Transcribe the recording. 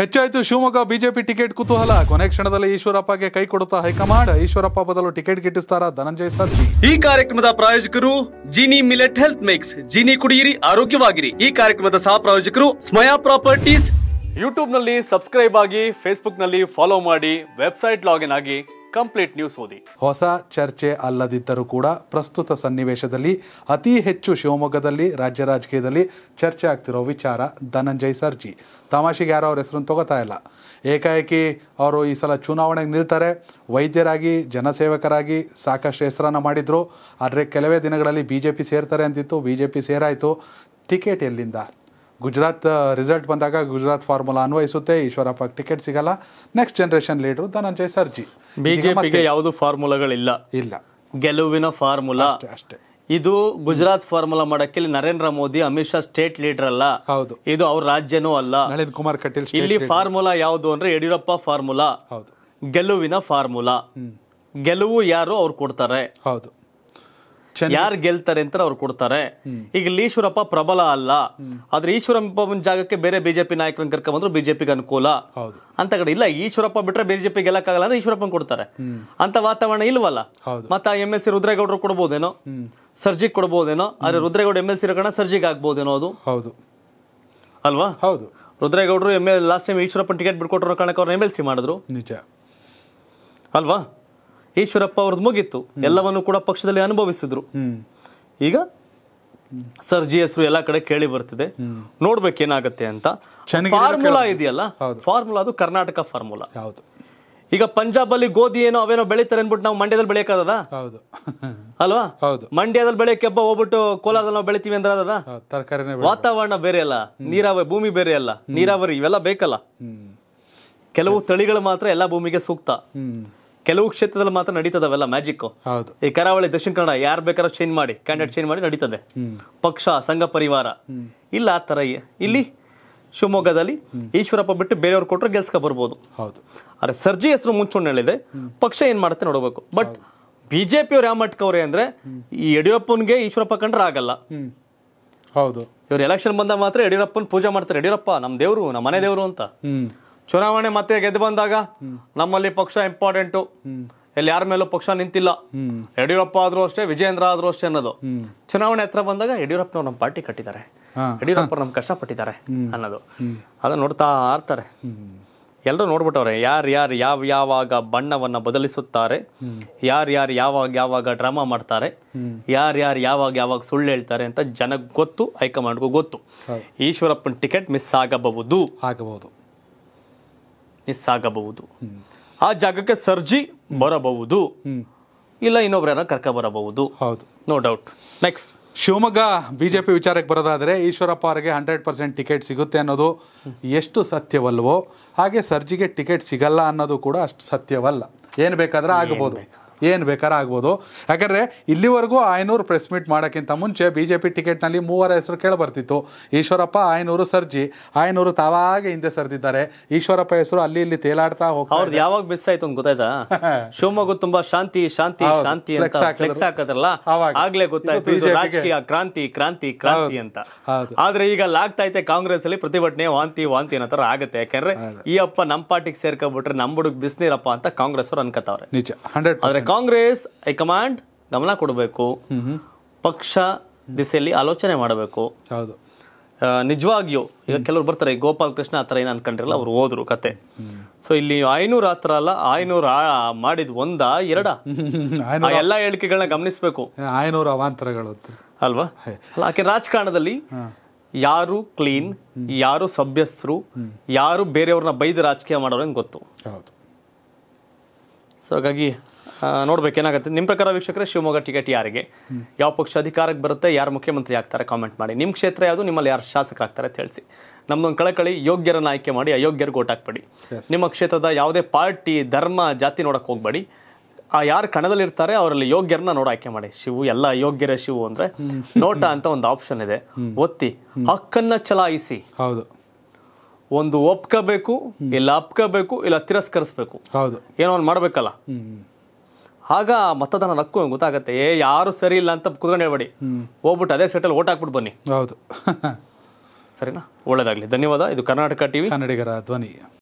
ಹೆಚ್ಚಾಯಿತು Shivamogga BJP ticket ಕುತೂಹಲ ಕೊನೆ ಕ್ಷಣದಲ್ಲಿ ಈಶ್ವರಪ್ಪಗೆ ಕೈ ಕೊಡುತ್ತಾ ಹೈಕಮಾಂಡ್ ಈಶ್ವರಪ್ಪ ಬದಲು ಟಿಕೆಟ್ ಗಿಟ್ಟಿಸ್ತಾರ ಧನಂಜಯ ಸರ್ಜಿ ಈ ಕಾರ್ಯಕ್ರಮದ ಪ್ರಾಯೋಜಕರು Jini millet health mix Jini ಕುಡಿಯಿರಿ ಆರೋಗ್ಯವಾಗಿರಿ ಈ ಕಾರ್ಯಕ್ರಮದ ಸಹ ಪ್ರಾಯೋಜಕರು ಸ್ಮಯಾ ಪ್ರಾಪರ್ಟೀಸ್ ನಲ್ಲಿ ಸಬ್ಸ್ಕ್ರೈಬ್ ಆಗಿ ನಲ್ಲಿ ಫಾಲೋ ಮಾಡಿ ವೆಬ್ಸೈಟ್ ಲಾಗಿನ್ ಆಗಿ ಕಂಪ್ಲೀಟ್ ನ್ಯೂಸ್ ಓದಿ ಹೊಸ ಚರ್ಚೆ ಅಲ್ಲದಿದ್ದರೂ ಕೂಡ ಪ್ರಸ್ತುತ ಸನ್ನಿವೇಶದಲ್ಲಿ ಅತಿ ಹೆಚ್ಚು ಶಿವಮೊಗ್ಗದಲ್ಲಿ ರಾಜ್ಯ ರಾಜಕೀಯದಲ್ಲಿ ಚರ್ಚೆ ಆಗ್ತಿರೋ ವಿಚಾರ ಧನಂಜಯ್ ಸರ್ಜಿ ತಮಾಷೆಗೆ ಯಾರೋ ಅವ್ರ ಹೆಸರನ್ನು ತಗೋತಾ ಇಲ್ಲ ಏಕಾಏಕಿ ಅವರು ಈ ಸಲ ಚುನಾವಣೆಗೆ ನಿಲ್ತಾರೆ ವೈದ್ಯರಾಗಿ ಜನಸೇವಕರಾಗಿ ಸಾಕಷ್ಟು ಹೆಸರನ್ನು ಮಾಡಿದ್ರು ಆದರೆ ಕೆಲವೇ ದಿನಗಳಲ್ಲಿ ಬಿ ಜೆ ಪಿ ಸೇರ್ತಾರೆ ಅಂತಿತ್ತು ಬಿ ಜೆ ಪಿ ಸೇರಾಯಿತು ಟಿಕೆಟ್ ಎಲ್ಲಿಂದ ಗುಜರಾತ್ ರಿಸಲ್ಟ್ ಬಂದಾಗ ಗುಜರಾತ್ ಫಾರ್ಮುಲಾ ಅನ್ವಯಿಸುತ್ತೆ ಈಶ್ವರಪ್ಪ ಟಿಕೆಟ್ ಸಿಗಲ್ಲ next generation leader Dhananjay Sarji ಬಿಜೆಪಿಗೆ ಯಾವುದು ಫಾರ್ಮುಲಾಗಳಿಲ್ಲ ಇಲ್ಲ ಗೆಲುವಿನ ಫಾರ್ಮುಲಾ ಅಷ್ಟೇ ಇದು ಗುಜರಾತ್ ಫಾರ್ಮುಲಾ ಮಾಡಕ್ಕೆ ನರೇಂದ್ರ ಮೋದಿ ಅಮಿತ್ ಶಾ ಸ್ಟೇಟ್ ಲೀಡರ್ ಅಲ್ಲ ಹೌದು ಇದು ಅವ್ರ ರಾಜ್ಯನೂ ಅಲ್ಲ ನಳಿನ್ ಕುಮಾರ್ ಕಟೀಲ್ ಇಲ್ಲಿ ಫಾರ್ಮುಲಾ ಯಾವುದು ಅಂದ್ರೆ ಯಡಿಯೂರಪ್ಪ ಫಾರ್ಮುಲಾ ಹೌದು ಗೆಲುವಿನ ಫಾರ್ಮುಲಾ ಗೆಲುವು ಯಾರು ಅವ್ರು ಕೊಡ್ತಾರೆ ಹೌದು ಯಾರು ಗೆಲ್ತಾರೆ ಅಂತ ಅವ್ರು ಕೊಡ್ತಾರೆ ಈಗ ಇಲ್ಲಿ ಈಶ್ವರಪ್ಪ ಪ್ರಬಲ ಅಲ್ಲ ಆದ್ರೆ ಈಶ್ವರಪ್ಪ ಜಾಗಕ್ಕೆ ಬೇರೆ ಬಿಜೆಪಿ ನಾಯಕರನ್ನ ಕರ್ಕೊಂಡ್ರು ಬಿಜೆಪಿಗೆ ಅನುಕೂಲ ಅಂತ ಕಡೆ ಇಲ್ಲ ಈಶ್ವರಪ್ಪ ಬಿಟ್ರೆ ಬಿಜೆಪಿ ಗೆಲ್ಲಕ್ಕಾಗಲ್ಲ ಅಂದ್ರೆ ಈಶ್ವರಪ್ಪನ ಕೊಡ್ತಾರೆ ಅಂತ ವಾತಾವರಣ ಇಲ್ವಲ್ಲ ಮತ್ತ ಎಂ ಎಲ್ ಸಿ ರುದ್ರೇಗೌಡರು ಕೊಡ್ಬೋದೇನೋ ಸರ್ಜಿ ಕೊಡ್ಬೋದೇನೋ ಆದ್ರೆ ರುದ್ರೇಗೌಡ ಎಂ ಎಲ್ ಸಿ ಇರೋಣ ಸರ್ಜಿಗ್ ಆಗ್ಬೋದೇನೋ ಅದು ಹೌದು ಅಲ್ವಾ ಹೌದು ರುದ್ರೇಗೌಡರು ಎಮ್ ಎಲ್ ಲಾಸ್ಟ್ ಟೈಮ್ ಈಶ್ವರಪ್ಪನ ಟಿಕೆಟ್ ಬಿಟ್ಕೊಟ್ರೋ ಕಾರಣಕ್ಕೆ ಅವ್ರನ್ನ ಎಮ್ ಎಲ್ ಸಿ ಮಾಡಿದ್ರು ನಿಜ ಅಲ್ವಾ ಈಶ್ವರಪ್ಪ ಅವ್ರದ್ದು ಮುಗಿತ್ತು ಎಲ್ಲವನ್ನು ಕೂಡ ಪಕ್ಷದಲ್ಲಿ ಅನುಭವಿಸಿದ್ರು ಈಗ ಸರ್ ಜಿ ಹೆಸರು ಎಲ್ಲಾ ಕಡೆ ಕೇಳಿ ಬರ್ತಿದೆ ನೋಡ್ಬೇಕೇನಾಗತ್ತೆ ಅಂತ ಫಾರ್ಮುಲಾ ಇದೆಯಲ್ಲ ಫಾರ್ಮುಲಾ ಅದು ಕರ್ನಾಟಕ ಫಾರ್ಮುಲಾ ಹೌದು ಈಗ ಪಂಜಾಬ್ ಅಲ್ಲಿ ಗೋಧಿ ಏನೋ ಅವೇನೋ ಬೆಳಿತಾರೆ ಅನ್ಬಿಟ್ಟು ನಾವು ಮಂಡ್ಯದಲ್ಲಿ ಬೆಳೆಯಕ್ಕಾಗದ ಹೌದು ಅಲ್ವಾ ಹೌದು ಮಂಡ್ಯದಲ್ಲಿ ಬೆಳೆಯಕ್ಕೆ ಹಬ್ಬ ಹೋಗ್ಬಿಟ್ಟು ಕೋಲಾರದಲ್ಲಿ ನಾವು ಬೆಳಿತೀವಿ ಅಂದ್ರೆ ಅದ ವಾತಾವರಣ ಬೇರೆ ಅಲ್ಲ ನೀರಾವರಿ ಭೂಮಿ ಬೇರೆ ಅಲ್ಲ ನೀರಾವರಿ ಇವೆಲ್ಲ ಬೇಕಲ್ಲ ಕೆಲವು ತಳಿಗಳು ಮಾತ್ರ ಎಲ್ಲಾ ಭೂಮಿಗೆ ಸೂಕ್ತ ಕೆಲವು ಕ್ಷೇತ್ರದಲ್ಲಿ ಮಾತ್ರ ನಡೀತದವೆಲ್ಲ ಮ್ಯಾಜಿಕ್ ಈ ಕರಾವಳಿ ದಕ್ಷಿಣ ಕನ್ನಡ ಯಾರು ಬೇಕಾದ್ರೂ ಚೇಂಜ್ ಮಾಡಿ ಕ್ಯಾಂಡಿಡೇಟ್ ಚೇಂಜ್ ಮಾಡಿ ನಡೀತದೆ ಪಕ್ಷ ಸಂಘ ಪರಿವಾರ ಇಲ್ಲ ಆ ತರ ಇಲ್ಲಿ ಶಿವಮೊಗ್ಗದಲ್ಲಿ ಈಶ್ವರಪ್ಪ ಬಿಟ್ಟು ಬೇರೆಯವ್ರು ಕೊಟ್ಟರೆ ಗೆಲ್ಸ್ಕ ಬರ್ಬೋದು ಹೌದು ಅರೆ ಸರ್ಜಿ ಹೆಸರು ಹೇಳಿದೆ ಪಕ್ಷ ಏನ್ ಮಾಡುತ್ತೆ ನೋಡಬೇಕು ಬಟ್ ಬಿಜೆಪಿಯವ್ರ ಯಾವ ಮಟ್ಕವ್ರೆ ಅಂದ್ರೆ ಈ ಯಡಿಯೂರಪ್ಪನ್ಗೆ ಈಶ್ವರಪ್ಪ ಕಂಡ್ರೆ ಆಗಲ್ಲ ಹೌದು ಇವ್ರು ಎಲೆಕ್ಷನ್ ಬಂದಾಗ ಮಾತ್ರ ಯಡಿಯೂರಪ್ಪನ್ ಪೂಜೆ ಮಾಡ್ತಾರೆ ಯಡಿಯೂರಪ್ಪ ನಮ್ಮ ದೇವರು ನಮ್ಮ ಮನೆ ದೇವರು ಅಂತ ಚುನಾವಣೆ ಮತ್ತೆ ಗೆದ್ದು ಬಂದಾಗ ನಮ್ಮಲ್ಲಿ ಪಕ್ಷ ಇಂಪಾರ್ಟೆಂಟು ಎಲ್ಲಿ ಯಾರ ಮೇಲೂ ಪಕ್ಷ ನಿಂತಿಲ್ಲ ಯಡಿಯೂರಪ್ಪ ಆದ್ರೂ ಅಷ್ಟೇ ವಿಜಯೇಂದ್ರ ಆದ್ರೂ ಅಷ್ಟೇ ಅನ್ನೋದು ಚುನಾವಣೆ ಹತ್ರ ಬಂದಾಗ ಯಡಿಯೂರಪ್ಪನವ್ರು ನಮ್ಮ ಪಾರ್ಟಿ ಕಟ್ಟಿದ್ದಾರೆ ಯಡಿಯೂರಪ್ಪ ಕಷ್ಟ ಕಷ್ಟಪಟ್ಟಿದ್ದಾರೆ ಅನ್ನೋದು ಅದನ್ನ ನೋಡ್ತಾ ಆರ್ತಾರೆ ಎಲ್ಲರೂ ನೋಡ್ಬಿಟ್ಟವ್ರೆ ಯಾರು ಯಾರು ಯಾವ ಯಾವಾಗ ಬಣ್ಣವನ್ನ ಬದಲಿಸುತ್ತಾರೆ ಯಾರು ಯಾರು ಯಾವಾಗ ಯಾವಾಗ ಡ್ರಾಮಾ ಮಾಡ್ತಾರೆ ಯಾರು ಯಾರು ಯಾವಾಗ ಯಾವಾಗ ಸುಳ್ಳು ಹೇಳ್ತಾರೆ ಅಂತ ಜನಕ್ಕೆ ಗೊತ್ತು ಹೈಕಮಾಂಡ್ಗೂ ಗೊತ್ತು ಈಶ್ವರಪ್ಪನ ಟಿಕೆಟ್ ಮಿಸ್ ಆಗಬಹುದು ಆಗಬಹುದು ಮಿಸ್ ಆ ಜಾಗಕ್ಕೆ ಸರ್ಜಿ ಬರಬಹುದು ಇಲ್ಲ ಇನ್ನೊಬ್ಬರನ್ನ ಕರ್ಕ ಬರಬಹುದು ಹೌದು no doubt next Shivamogga BJP ವಿಚಾರಕ್ಕೆ ಬರೋದಾದರೆ ಈಶ್ವರಪ್ಪ ಅವರಿಗೆ ಹಂಡ್ರೆಡ್ ಪರ್ಸೆಂಟ್ ಟಿಕೆಟ್ ಸಿಗುತ್ತೆ ಅನ್ನೋದು ಎಷ್ಟು ಸತ್ಯವಲ್ವೋ ಹಾಗೆ ಸರ್ಜಿಗೆ ಟಿಕೆಟ್ ಸಿಗಲ್ಲ ಅನ್ನೋದು ಕೂಡ ಅಷ್ಟು ಸತ್ಯವಲ್ಲ ಏನು ಬೇಕಾದ್ರೆ ಆಗಬಹುದು ಏನು ಬೇಕಾರ ಆಗ್ಬೋದು ಯಾಕಂದರೆ ಇಲ್ಲಿವರೆಗೂ ಆಯನೂರು ಪ್ರೆಸ್ ಮೀಟ್ ಮಾಡೋಕ್ಕಿಂತ ಮುಂಚೆ ಬಿ ಜೆ ಪಿ ಟಿಕೆಟ್ನಲ್ಲಿ ಮೂವರ ಹೆಸರು ಕೇಳಬರ್ತಿತ್ತು ಈಶ್ವರಪ್ಪ ಆಯನೂರು ಸರ್ಜಿ ಆಯನೂರು ತಾವಾಗೆ ಹಿಂದೆ ಸರ್ದಿದ್ದಾರೆ ಈಶ್ವರಪ್ಪ ಹೆಸರು ಅಲ್ಲಿ ಇಲ್ಲಿ ತೇಲಾಡ್ತಾ ಹೋಗ್ತಾರೆ ಯಾವಾಗ ಮಿಸ್ ಆಯ್ತು ಅಂತ ಗೊತ್ತಾಯ್ತಾ ಶಿವಮೊಗ್ಗ ತುಂಬಾ ಶಾಂತಿ ಶಾಂತಿ ಶಾಂತಿ ಅಂತ ಫ್ಲೆಕ್ಸ್ ಹಾಕದ್ರಲ್ಲ ಆಗ್ಲೇ ಗೊತ್ತಾಯ್ತು ರಾಜಕೀಯ ಕ್ರಾಂತಿ ಕ್ರಾಂತಿ ಕ್ರಾಂತಿ ಅಂತ ಆದ್ರೆ ಈಗ ಲಾಗ್ತಾ ಐತೆ ಕಾಂಗ್ರೆಸ್ ಅಲ್ಲಿ ಪ್ರತಿಭಟನೆ ವಾಂತಿ ವಾಂತಿ ಅನ್ನೋ ತರ ಆಗುತ್ತೆ ಯಾಕಂದ್ರೆ ಈ ಅಪ್ಪ ನಮ್ ಪಾರ್ಟಿಗೆ ಸೇರ್ಕೊಂಡ್ಬಿಟ್ರೆ ನಮ್ ಹುಡುಗ ಬಿಸ್ನೀರಪ್ಪ ಅಂತ ಕಾಂಗ್ರೆಸ್ ಅವ್ರು ಅನ್ಕತಾವ್ರೆ ನಿಜ ಹಂಡ್ರೆಡ್ ಆದ್ರೆ ಕಾಂಗ್ರೆಸ್ ಹೈಕಮಾಂಡ್ ಗಮನ ಕೊಡಬೇಕು ಪಕ್ಷ ದಿಸೆಯಲ್ಲಿ ಆಲೋಚನೆ ಮಾಡಬೇಕು ಹೌದು ನಿಜವಾಗಿಯೂ ಈಗ ಕೆಲವರು ಬರ್ತಾರೆ ಗೋಪಾಲ್ ಕೃಷ್ಣ ಆ ಥರ ಏನು ಅನ್ಕೊಂಡಿರಲ್ಲ ಅವ್ರು ಓದ್ರು ಕತೆ ಸೊ ಇಲ್ಲಿ ಐನೂರು ಆ ಅಲ್ಲ ಐನೂರು ಮಾಡಿದ್ ಒಂದ ಎರಡ ಎಲ್ಲ ಹೇಳಿಕೆಗಳನ್ನ ಗಮನಿಸಬೇಕು ಐನೂರು ಅವಾಂತರಗಳು ಅಲ್ವಾ ಆಕೆ ರಾಜಕಾರಣದಲ್ಲಿ ಯಾರು ಕ್ಲೀನ್ ಯಾರು ಸಭ್ಯಸ್ಥರು ಯಾರು ಬೇರೆಯವ್ರನ್ನ ಬೈದು ರಾಜಕೀಯ ಮಾಡೋರು ಗೊತ್ತು ಸೊ ಹಾಗಾಗಿ ನೋಡ್ಬೇಕು ಏನಾಗುತ್ತೆ ನಿಮ್ಮ ಪ್ರಕಾರ ವೀಕ್ಷಕರೇ ಶಿವಮೊಗ್ಗ ಟಿಕೆಟ್ ಯಾರಿಗೆ ಯಾವ ಪಕ್ಷ ಅಧಿಕಾರಕ್ಕೆ ಬರುತ್ತೆ ಯಾರು ಮುಖ್ಯಮಂತ್ರಿ ಆಗ್ತಾರೆ ಕಾಮೆಂಟ್ ಮಾಡಿ ನಿಮ್ಮ ಕ್ಷೇತ್ರ ಯಾವುದು ನಿಮ್ಮಲ್ಲಿ ಯಾರು ಶಾಸಕರಾಗ್ತಾರೆ ತಿಳಿಸಿ ನಮ್ದೊಂದು ಕಳಕಳಿ ಯೋಗ್ಯರನ್ನು ಆಯ್ಕೆ ಮಾಡಿ ಅಯೋಗ್ಯರಿಗೆ ಓಟ್ ಹಾಕ್ಬೇಡಿ ನಿಮ್ಮ ಕ್ಷೇತ್ರದ ಯಾವುದೇ ಪಾರ್ಟಿ ಧರ್ಮ ಜಾತಿ ನೋಡಕ್ಕೆ ಹೋಗ್ಬೇಡಿ ಆ ಯಾರು ಕಣದಲ್ಲಿರ್ತಾರೆ ಅವರಲ್ಲಿ ಯೋಗ್ಯರನ್ನ ನೋಡ ಆಯ್ಕೆ ಮಾಡಿ ಶಿವು ಎಲ್ಲ ಯೋಗ್ಯರ ಶಿವು ಅಂದ್ರೆ ನೋಟ ಅಂತ ಒಂದು ಆಪ್ಷನ್ ಇದೆ ಒತ್ತಿ ಹಕ್ಕನ್ನ ಚಲಾಯಿಸಿ ಹೌದು ಒಂದು ಒಪ್ಕೋಬೇಕು ಇಲ್ಲ ಅಪ್ಕೋಬೇಕು ಇಲ್ಲ ತಿರಸ್ಕರಿಸ್ಬೇಕು ಹೌದು ಏನೋ ಒಂದು ಮಾಡ್ಬೇಕಲ್ಲ ಆಗ ಮತದಾನ ನಕ್ಕು ಗೊತ್ತಾಗುತ್ತೆ ಏ ಯಾರು ಸರಿ ಇಲ್ಲ ಅಂತ ಕುತ್ಕೊಂಡು ಹೇಳ್ಬೇಡಿ ಹೋಗ್ಬಿಟ್ಟು ಅದೇ ಸೆಟಲ್ ಓಟ್ ಹಾಕ್ಬಿಟ್ಟು ಬನ್ನಿ ಹೌದು ಸರಿನಾ ಒಳ್ಳೇದಾಗಲಿ ಧನ್ಯವಾದ ಇದು ಕರ್ನಾಟಕ ಟಿವಿ ಕನ್ನಡಿಗರ ಧ್ವನಿ